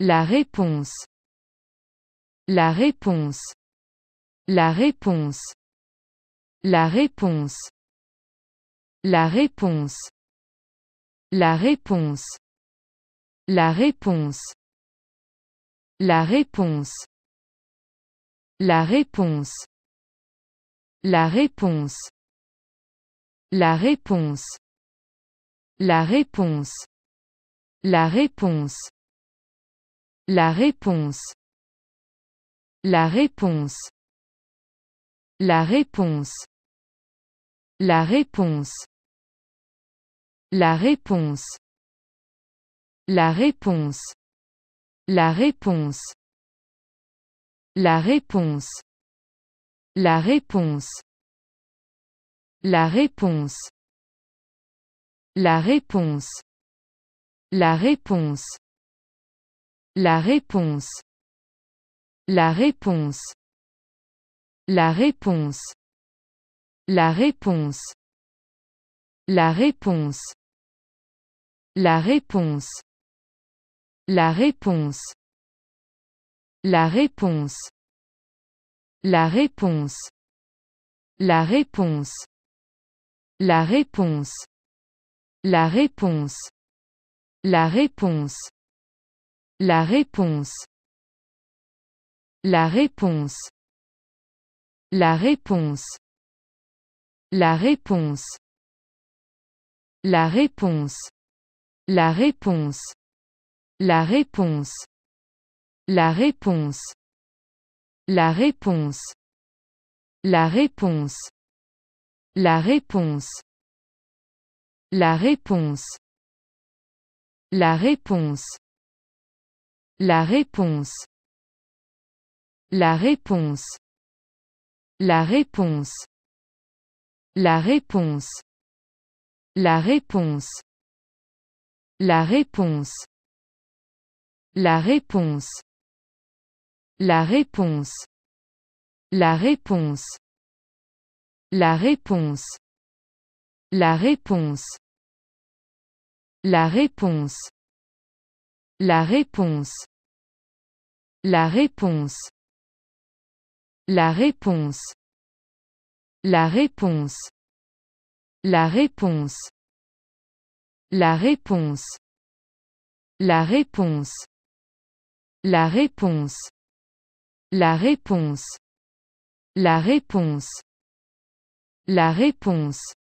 La réponse. La réponse. La réponse. La réponse. La réponse. La réponse. La réponse. La réponse. La réponse. La réponse. La réponse. La réponse. La réponse. La réponse. La réponse. La réponse. La réponse. La réponse. La réponse. La réponse. La réponse. La réponse. La réponse. La réponse. La réponse. La réponse. La réponse. La réponse. La réponse. La réponse. La réponse. La réponse. La réponse. La réponse. La réponse. La réponse. La réponse. La réponse. La réponse. La réponse. La réponse. La réponse. La réponse. La réponse. La réponse. La réponse. La réponse. La réponse. La réponse. La réponse. La réponse. La réponse. La réponse. La réponse. La réponse. La réponse. La réponse. La réponse. La réponse. La réponse. La réponse. La réponse. La réponse. La réponse. La réponse. La réponse. La réponse. La réponse. La réponse. La réponse. La réponse. La réponse. La réponse. La réponse.